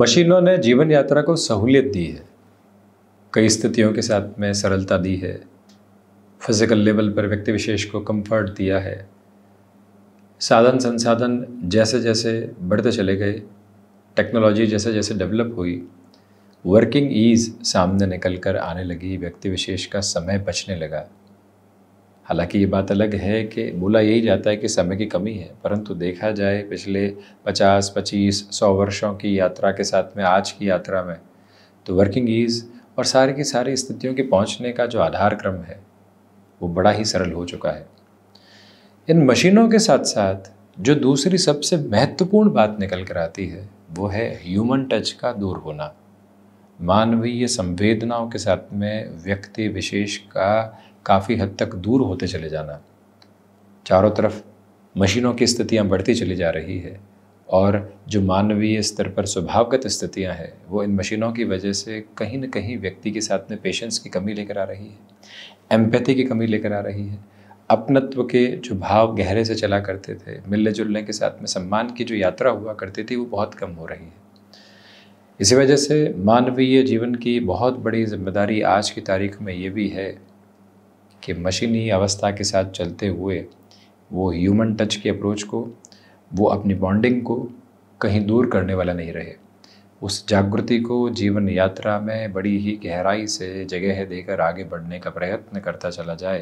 मशीनों ने जीवन यात्रा को सहूलियत दी है कई स्थितियों के साथ में सरलता दी है फिजिकल लेवल पर व्यक्ति विशेष को कंफर्ट दिया है साधन संसाधन जैसे जैसे बढ़ते चले गए टेक्नोलॉजी जैसे जैसे डेवलप हुई वर्किंग ईज सामने निकल कर आने लगी व्यक्ति विशेष का समय बचने लगा हालांकि ये बात अलग है कि बोला यही जाता है कि समय की कमी है परंतु देखा जाए पिछले 50, 25, 100 वर्षों की यात्रा के साथ में आज की यात्रा में तो वर्किंग ईज और सारे की सारी स्थितियों के पहुंचने का जो आधार क्रम है वो बड़ा ही सरल हो चुका है इन मशीनों के साथ साथ जो दूसरी सबसे महत्वपूर्ण बात निकल कर आती है वो है ह्यूमन टच का दूर होना मानवीय संवेदनाओं के साथ में व्यक्ति विशेष का काफ़ी हद तक दूर होते चले जाना चारों तरफ मशीनों की स्थितियाँ बढ़ती चली जा रही है और जो मानवीय स्तर पर स्वभावगत स्थितियाँ हैं वो इन मशीनों की वजह से कहीं ना कहीं व्यक्ति के साथ में पेशेंस की कमी लेकर आ रही है एम्पैथी की कमी लेकर आ रही है अपनत्व के जो भाव गहरे से चला करते थे मिलने जुलने के साथ में सम्मान की जो यात्रा हुआ करती थी वो बहुत कम हो रही है इसी वजह से मानवीय जीवन की बहुत बड़ी जिम्मेदारी आज की तारीख में ये भी है कि मशीनी अवस्था के साथ चलते हुए वो ह्यूमन टच की अप्रोच को वो अपनी बॉन्डिंग को कहीं दूर करने वाला नहीं रहे उस जागृति को जीवन यात्रा में बड़ी ही गहराई से जगह देकर आगे बढ़ने का प्रयत्न करता चला जाए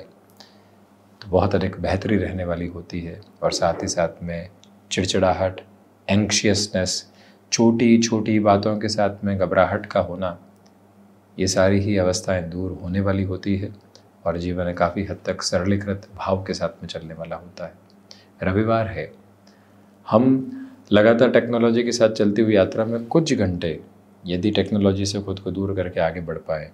तो बहुत अधिक बेहतरी रहने वाली होती है और साथ ही साथ में चिड़चिड़ाहट एंक्शियसनेस छोटी छोटी बातों के साथ में घबराहट का होना ये सारी ही अवस्थाएं दूर होने वाली होती है और जीवन काफ़ी हद तक सरलीकृत भाव के साथ में चलने वाला होता है रविवार है हम लगातार टेक्नोलॉजी के साथ चलती हुई यात्रा में कुछ घंटे यदि टेक्नोलॉजी से खुद को दूर करके आगे बढ़ पाए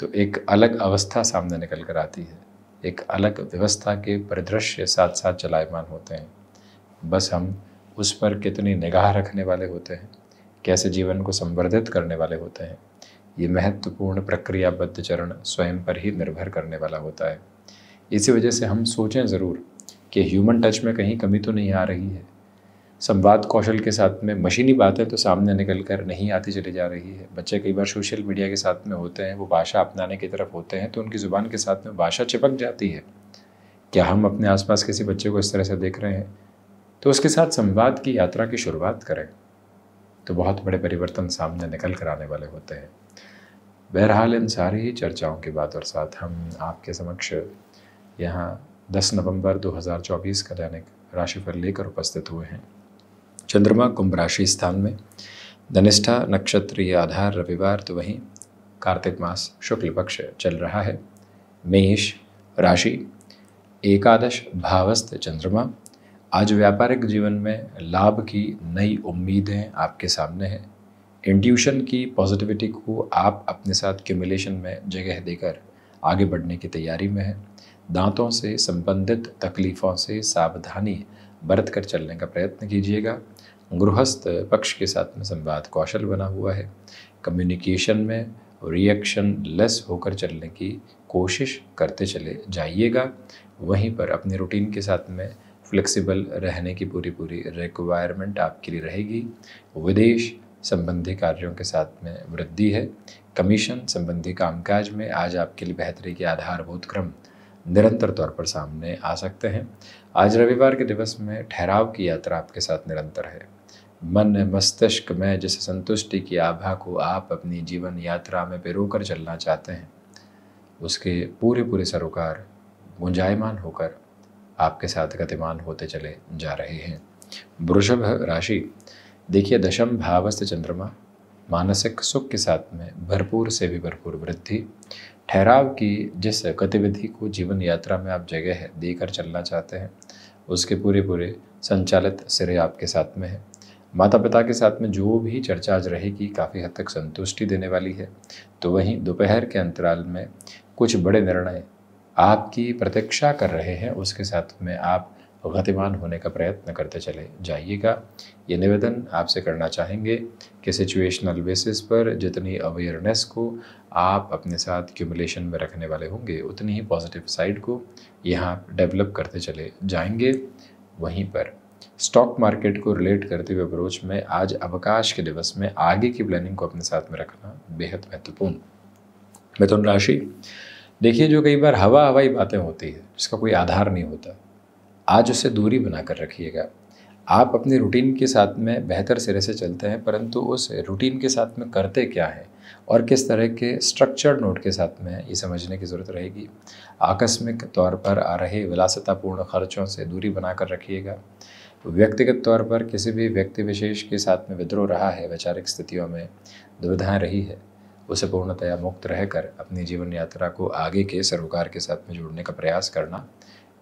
तो एक अलग अवस्था सामने निकल कर आती है एक अलग व्यवस्था के परिदृश्य साथ साथ चलायमान होते हैं बस हम उस पर कितनी निगाह रखने वाले होते हैं कैसे जीवन को संवर्धित करने वाले होते हैं ये महत्वपूर्ण प्रक्रियाबद्ध चरण स्वयं पर ही निर्भर करने वाला होता है इसी वजह से हम सोचें ज़रूर कि ह्यूमन टच में कहीं कमी तो नहीं आ रही है संवाद कौशल के साथ में मशीनी बातें तो सामने निकल कर नहीं आती चली जा रही है बच्चे कई बार सोशल मीडिया के साथ में होते हैं वो भाषा अपनाने की तरफ होते हैं तो उनकी ज़ुबान के साथ में भाषा चिपक जाती है क्या हम अपने आसपास किसी बच्चे को इस तरह से देख रहे हैं तो उसके साथ संवाद की यात्रा की शुरुआत करें तो बहुत बड़े परिवर्तन सामने निकल कर आने वाले होते हैं बहरहाल इन सारी ही चर्चाओं के बाद और साथ हम आपके समक्ष यहाँ 10 नवंबर 2024 का दैनिक राशिफल लेकर उपस्थित हुए हैं चंद्रमा कुंभ राशि स्थान में धनिष्ठा नक्षत्रीय आधार रविवार तो वहीं कार्तिक मास शुक्ल पक्ष चल रहा है मेष राशि एकादश भावस्थ चंद्रमा आज व्यापारिक जीवन में लाभ की नई उम्मीदें आपके सामने हैं इंट्यूशन की पॉजिटिविटी को आप अपने साथ क्यूमुलेशन में जगह देकर आगे बढ़ने की तैयारी में हैं दांतों से संबंधित तकलीफ़ों से सावधानी बरत कर चलने का प्रयत्न कीजिएगा गृहस्थ पक्ष के साथ में संवाद कौशल बना हुआ है कम्युनिकेशन में रिएक्शन लेस होकर चलने की कोशिश करते चले जाइएगा वहीं पर अपने रूटीन के साथ में फ्लेक्सिबल रहने की पूरी पूरी रिक्वायरमेंट आपके लिए रहेगी विदेश संबंधी कार्यों के साथ में वृद्धि है कमीशन संबंधी कामकाज में आज आपके लिए बेहतरी के आधारभूत क्रम निरंतर तौर पर सामने आ सकते हैं आज रविवार के दिवस में ठहराव की यात्रा आपके साथ निरंतर है मन मस्तिष्क में जिस संतुष्टि की आभा को आप अपनी जीवन यात्रा में पिरोकर चलना चाहते हैं उसके पूरे पूरे सरोकार गुंजायमान होकर आपके साथ गतिमान होते चले जा रहे हैं वृषभ राशि देखिए दशम भावस्थ चंद्रमा मानसिक सुख के साथ में भरपूर से भी भरपूर वृद्धि ठहराव की जिस गतिविधि को जीवन यात्रा में आप जगह देकर चलना चाहते हैं उसके पूरे पूरे संचालित सिरे आपके साथ में है माता पिता के साथ में जो भी चर्चा आज रहेगी काफ़ी हद तक संतुष्टि देने वाली है तो वहीं दोपहर के अंतराल में कुछ बड़े निर्णय आपकी प्रतीक्षा कर रहे हैं उसके साथ में आप गतिमान होने का प्रयत्न करते चले जाइएगा ये निवेदन आपसे करना चाहेंगे कि सिचुएशनल बेसिस पर जितनी अवेयरनेस को आप अपने साथ क्यूमुलेशन में रखने वाले होंगे उतनी ही पॉजिटिव साइड को यहाँ डेवलप करते चले जाएंगे वहीं पर स्टॉक मार्केट को रिलेट करते हुए अप्रोच में आज अवकाश के दिवस में आगे की प्लानिंग को अपने साथ में रखना बेहद महत्वपूर्ण मिथुन राशि देखिए जो कई बार हवा हवाई बातें होती है जिसका कोई आधार नहीं होता आज उससे दूरी बनाकर रखिएगा आप अपने रूटीन के साथ में बेहतर सिरे से चलते हैं परंतु उस रूटीन के साथ में करते क्या हैं और किस तरह के स्ट्रक्चर्ड नोट के साथ में ये समझने की ज़रूरत रहेगी आकस्मिक तौर पर आ रहे विलासतापूर्ण खर्चों से दूरी बना कर रखिएगा व्यक्तिगत तौर पर किसी भी व्यक्ति विशेष के साथ में विद्रोह रहा है वैचारिक स्थितियों में दुविधाएँ रही है उसे पूर्णतया मुक्त रहकर अपनी जीवन यात्रा को आगे के सरोकार के साथ में जोड़ने का प्रयास करना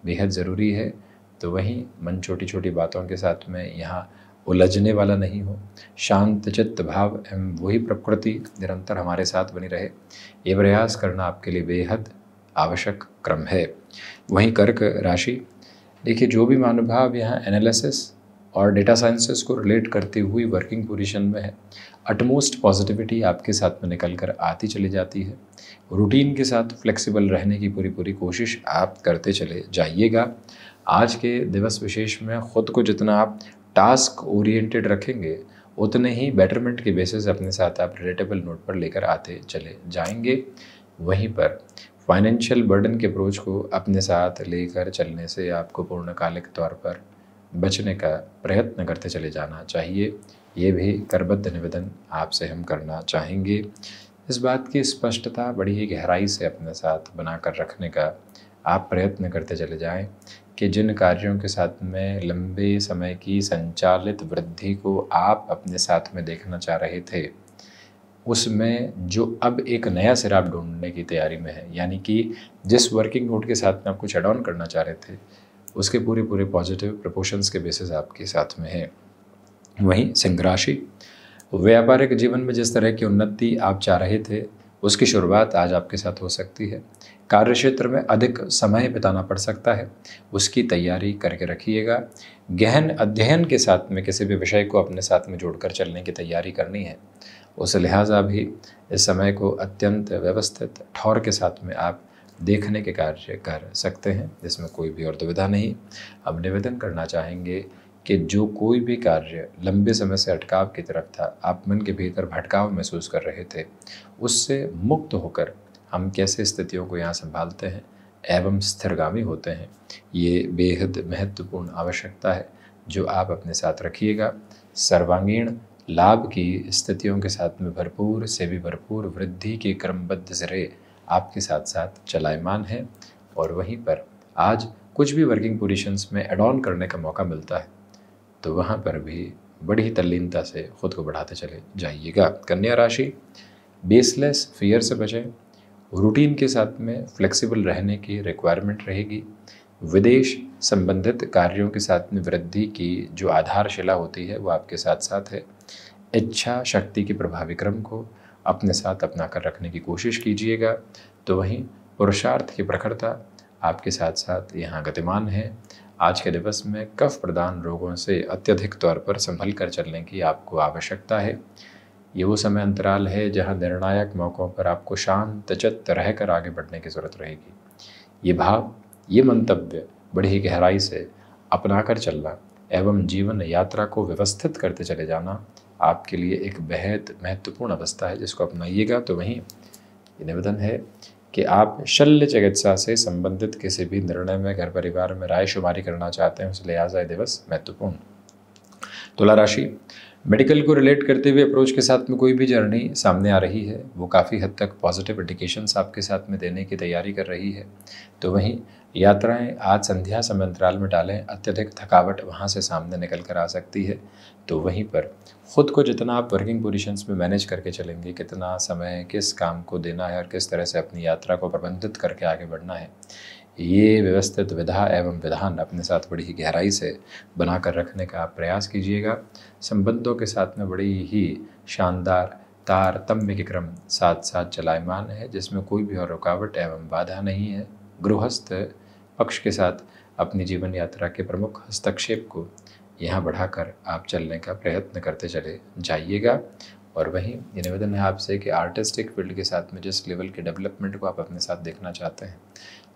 बेहद ज़रूरी है तो वहीं मन छोटी छोटी बातों के साथ में यहाँ उलझने वाला नहीं हो शांत चित्त भाव एवं वही प्रकृति निरंतर हमारे साथ बनी रहे ये प्रयास करना आपके लिए बेहद आवश्यक क्रम है वहीं कर्क राशि देखिए जो भी मानुभाव यहाँ एनालिसिस और डेटा साइंसेस को रिलेट करते हुए वर्किंग पोजिशन में है अटमोस्ट पॉजिटिविटी आपके साथ में निकल कर आती चली जाती है रूटीन के साथ फ्लेक्सिबल रहने की पूरी पूरी कोशिश आप करते चले जाइएगा आज के दिवस विशेष में ख़ुद को जितना आप टास्क ओरिएंटेड रखेंगे उतने ही बेटरमेंट के बेसिस अपने साथ आप रिलेटेबल नोट पर लेकर आते चले जाएंगे वहीं पर फाइनेंशियल बर्डन के अप्रोच को अपने साथ लेकर चलने से आपको पूर्णकालिक तौर पर बचने का प्रयत्न करते चले जाना चाहिए ये भी करबद्ध निवेदन आपसे हम करना चाहेंगे इस बात की स्पष्टता बड़ी ही गहराई से अपने साथ बनाकर रखने का आप प्रयत्न करते चले जाएं कि जिन कार्यों के साथ में लंबे समय की संचालित वृद्धि को आप अपने साथ में देखना चाह रहे थे उसमें जो अब एक नया सिरा ढूंढने की तैयारी में है यानी कि जिस वर्किंग नोट के साथ में आपको शट ऑन करना चाह रहे थे उसके पूरे पूरे पॉजिटिव प्रपोशंस के बेसिस आपके साथ में है वहीं सिंह राशि व्यापारिक जीवन में जिस तरह की उन्नति आप चाह रहे थे उसकी शुरुआत आज आपके साथ हो सकती है कार्य क्षेत्र में अधिक समय बिताना पड़ सकता है उसकी तैयारी करके रखिएगा गहन अध्ययन के साथ में किसी भी विषय को अपने साथ में जोड़कर चलने की तैयारी करनी है उस लिहाजा भी इस समय को अत्यंत व्यवस्थित ठौर के साथ में आप देखने के कार्य कर सकते हैं इसमें कोई भी और दुविधा नहीं हम निवेदन करना चाहेंगे कि जो कोई भी कार्य लंबे समय से अटकाव की तरफ था आप मन के भीतर भटकाव महसूस कर रहे थे उससे मुक्त होकर हम कैसे स्थितियों को यहाँ संभालते हैं एवं स्थिरगामी होते हैं ये बेहद महत्वपूर्ण आवश्यकता है जो आप अपने साथ रखिएगा सर्वांगीण लाभ की स्थितियों के साथ में भरपूर से भी भरपूर वृद्धि के क्रमबद्ध जरिए आपके साथ साथ चलायमान है और वहीं पर आज कुछ भी वर्किंग पोजिशंस में एड ऑन करने का मौका मिलता है तो वहाँ पर भी बड़ी तल्लीनता से ख़ुद को बढ़ाते चले जाइएगा कन्या राशि बेसलेस फियर से बचें रूटीन के साथ में फ्लेक्सिबल रहने की रिक्वायरमेंट रहेगी विदेश संबंधित कार्यों के साथ में वृद्धि की जो आधारशिला होती है वो आपके साथ साथ है इच्छा शक्ति के प्रभावी क्रम को अपने साथ अपना कर रखने की कोशिश कीजिएगा तो वहीं पुरुषार्थ की प्रखरता आपके साथ साथ यहाँ गतिमान है आज के दिवस में कफ प्रदान रोगों से अत्यधिक तौर पर संभल कर चलने की आपको आवश्यकता है ये वो समय अंतराल है जहाँ निर्णायक मौक़ों पर आपको शांत चत रह कर आगे बढ़ने की ज़रूरत रहेगी ये भाव ये मंतव्य बड़ी ही गहराई से अपना कर चलना एवं जीवन यात्रा को व्यवस्थित करते चले जाना आपके लिए एक बेहद महत्वपूर्ण अवस्था है जिसको अपनाइएगा तो वहीं ये निवेदन है कि आप शल्य चिकित्सा से संबंधित किसी भी निर्णय में घर परिवार में राय शुमारी करना चाहते हैं उस लिहाजा दिवस महत्वपूर्ण तुला राशि मेडिकल को रिलेट करते हुए अप्रोच के साथ में कोई भी जर्नी सामने आ रही है वो काफ़ी हद तक पॉजिटिव इंडिकेशंस आपके साथ में देने की तैयारी कर रही है तो वहीं यात्राएं आज संध्या समय अंतराल में डालें अत्यधिक थकावट वहां से सामने निकल कर आ सकती है तो वहीं पर ख़ुद को जितना आप वर्किंग पोजिशंस में मैनेज करके चलेंगे कितना समय किस काम को देना है और किस तरह से अपनी यात्रा को प्रबंधित करके आगे बढ़ना है ये व्यवस्थित विधा एवं विधान अपने साथ बड़ी ही गहराई से बना कर रखने का प्रयास कीजिएगा संबंधों के साथ में बड़ी ही शानदार तारतम्य के क्रम साथ साथ चलायमान है जिसमें कोई भी और रुकावट एवं बाधा नहीं है गृहस्थ पक्ष के साथ अपनी जीवन यात्रा के प्रमुख हस्तक्षेप को यहाँ बढ़ाकर आप चलने का प्रयत्न करते चले जाइएगा और वहीं ये निवेदन है आपसे कि आर्टिस्टिक फील्ड के साथ में जिस लेवल के डेवलपमेंट को आप अपने साथ देखना चाहते हैं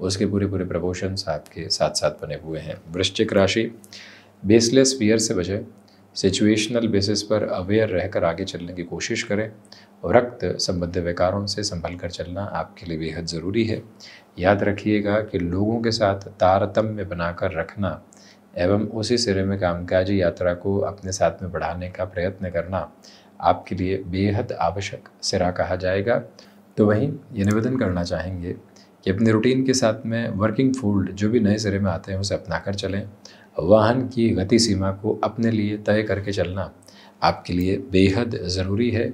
उसके पूरे पूरे प्रमोशंस आपके साथ साथ बने हुए हैं वृश्चिक राशि बेसलेस फियर से बचें सिचुएशनल बेसिस पर अवेयर रहकर आगे चलने की कोशिश करें रक्त संबंधी विकारों से संभल कर चलना आपके लिए बेहद ज़रूरी है याद रखिएगा कि लोगों के साथ तारतम्य बनाकर रखना एवं उसी सिरे में कामकाजी यात्रा को अपने साथ में बढ़ाने का प्रयत्न करना आपके लिए बेहद आवश्यक सिरा कहा जाएगा तो वहीं ये निवेदन करना चाहेंगे कि अपने रूटीन के साथ में वर्किंग फूल्ड जो भी नए सिरे में आते हैं उसे अपना कर चलें वाहन की गति सीमा को अपने लिए तय करके चलना आपके लिए बेहद ज़रूरी है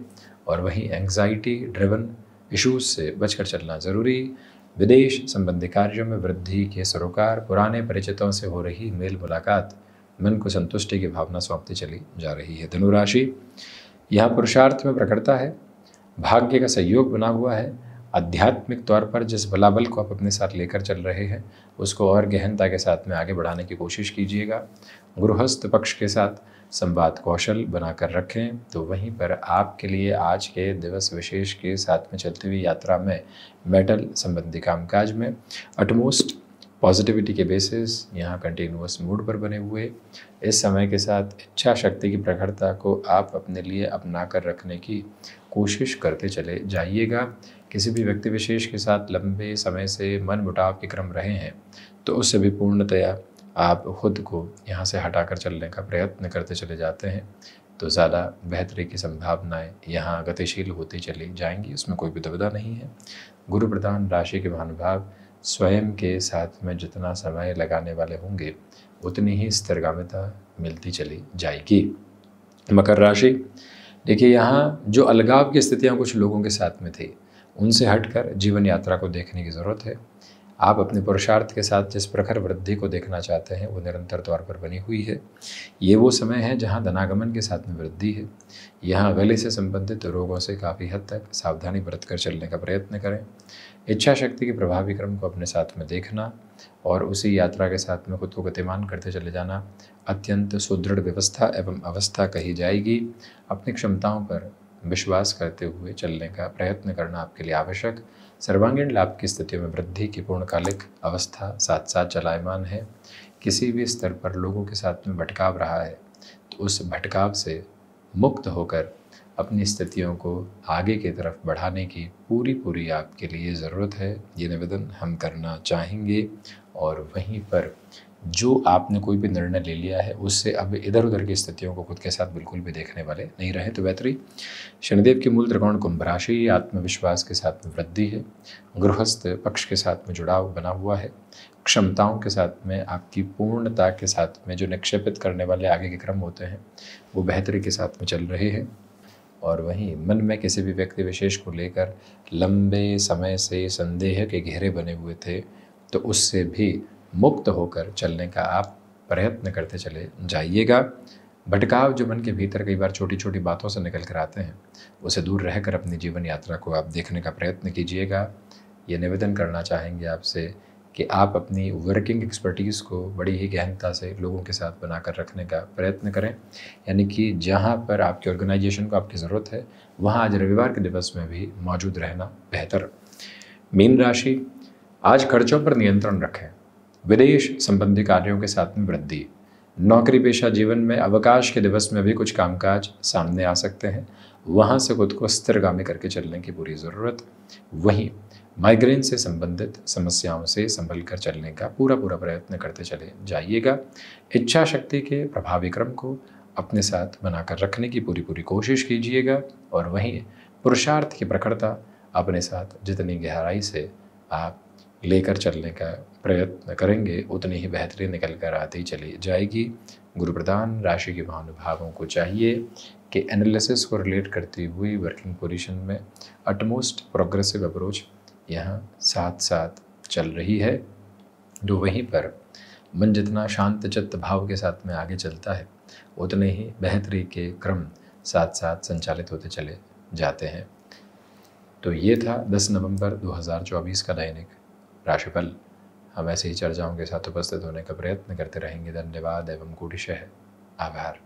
और वहीं एंग्जाइटी ड्रिवन इश्यूज से बचकर चलना ज़रूरी विदेश संबंधी कार्यों में वृद्धि के सरोकार पुराने परिचितों से हो रही मेल मुलाकात मन को संतुष्टि की भावना सौंपती चली जा रही है धनुराशि यह पुरुषार्थ में प्रकटता है भाग्य का सहयोग बना हुआ है आध्यात्मिक तौर पर जिस बलाबल को आप अपने साथ लेकर चल रहे हैं उसको और गहनता के साथ में आगे बढ़ाने की कोशिश कीजिएगा गृहस्थ पक्ष के साथ संवाद कौशल बनाकर रखें तो वहीं पर आपके लिए आज के दिवस विशेष के साथ में चलती हुई यात्रा में मेटल संबंधी कामकाज में अटमोस्ट पॉजिटिविटी के बेसिस यहाँ कंटिन्यूस मूड पर बने हुए इस समय के साथ इच्छा शक्ति की प्रखरता को आप अपने लिए अपना कर रखने की कोशिश करते चले जाइएगा किसी भी व्यक्ति विशेष के साथ लंबे समय से मन मुटाव के क्रम रहे हैं तो उससे भी पूर्णतया आप खुद को यहाँ से हटाकर चलने का प्रयत्न करते चले जाते हैं तो ज़्यादा बेहतरी की संभावनाएं यहाँ गतिशील होती चली जाएंगी उसमें कोई भी दुविधा नहीं है गुरु प्रधान राशि के महानुभाव स्वयं के साथ में जितना समय लगाने वाले होंगे उतनी ही स्थिरगामिता मिलती चली जाएगी मकर राशि देखिए यहाँ जो अलगाव की स्थितियाँ कुछ लोगों के साथ में थी उनसे हटकर जीवन यात्रा को देखने की ज़रूरत है आप अपने पुरुषार्थ के साथ जिस प्रखर वृद्धि को देखना चाहते हैं वो निरंतर तौर पर बनी हुई है ये वो समय है जहाँ धनागमन के साथ में वृद्धि है यहाँ गले से संबंधित रोगों से काफ़ी हद तक सावधानी बरत कर चलने का प्रयत्न करें इच्छा शक्ति के प्रभावी क्रम को अपने साथ में देखना और उसी यात्रा के साथ में खुद को गतिमान करते चले जाना अत्यंत सुदृढ़ व्यवस्था एवं अवस्था कही जाएगी अपनी क्षमताओं पर विश्वास करते हुए चलने का प्रयत्न करना आपके लिए आवश्यक सर्वांगीण लाभ की स्थितियों में वृद्धि की पूर्णकालिक अवस्था साथ साथ चलायमान है किसी भी स्तर पर लोगों के साथ में भटकाव रहा है तो उस भटकाव से मुक्त होकर अपनी स्थितियों को आगे की तरफ बढ़ाने की पूरी पूरी आपके लिए ज़रूरत है ये निवेदन हम करना चाहेंगे और वहीं पर जो आपने कोई भी निर्णय ले लिया है उससे अब इधर उधर की स्थितियों को खुद के साथ बिल्कुल भी देखने वाले नहीं रहे तो बेहतरी शनिदेव के मूल त्रिकोण कुंभ राशि आत्मविश्वास के साथ में वृद्धि है गृहस्थ पक्ष के साथ में जुड़ाव बना हुआ है क्षमताओं के साथ में आपकी पूर्णता के साथ में जो निक्षेपित करने वाले आगे के क्रम होते हैं वो बेहतरी के साथ में चल रहे हैं और वहीं मन में किसी भी व्यक्ति विशेष को लेकर लंबे समय से संदेह के घेरे बने हुए थे तो उससे भी मुक्त होकर चलने का आप प्रयत्न करते चले जाइएगा भटकाव जो मन के भीतर कई बार छोटी छोटी बातों से निकल कर आते हैं उसे दूर रहकर अपनी जीवन यात्रा को आप देखने का प्रयत्न कीजिएगा ये निवेदन करना चाहेंगे आपसे कि आप अपनी वर्किंग एक्सपर्टीज़ को बड़ी ही गहनता से लोगों के साथ बनाकर रखने का प्रयत्न करें यानी कि जहाँ पर आपके ऑर्गेनाइजेशन को आपकी ज़रूरत है वहाँ आज रविवार के दिवस में भी मौजूद रहना बेहतर मीन राशि आज खर्चों पर नियंत्रण रखें विदेश संबंधी कार्यों के साथ में वृद्धि नौकरी पेशा जीवन में अवकाश के दिवस में भी कुछ कामकाज सामने आ सकते हैं वहाँ से खुद को स्थिरगामी करके चलने की पूरी ज़रूरत वहीं माइग्रेन से संबंधित समस्याओं से संभल कर चलने का पूरा पूरा प्रयत्न करते चले जाइएगा इच्छा शक्ति के प्रभावी क्रम को अपने साथ बनाकर रखने की पूरी पूरी कोशिश कीजिएगा और वहीं पुरुषार्थ की प्रखरता अपने साथ जितनी गहराई से आप लेकर चलने का प्रयत्न करेंगे उतनी ही बेहतरीन निकल कर आती चली जाएगी गुरु प्रधान राशि के महानुभावों को चाहिए कि एनालिसिस को रिलेट करती हुई वर्किंग पोजिशन में अटमोस्ट प्रोग्रेसिव अप्रोच यहाँ साथ साथ चल रही है जो वहीं पर मन जितना शांत चित्त भाव के साथ में आगे चलता है उतने ही बेहतरी के क्रम साथ साथ संचालित होते चले जाते हैं तो ये था 10 नवंबर 2024 का दैनिक राशिफल हम ऐसे ही चर्चाओं के साथ उपस्थित होने का प्रयत्न करते रहेंगे धन्यवाद एवं कुटिशह आभार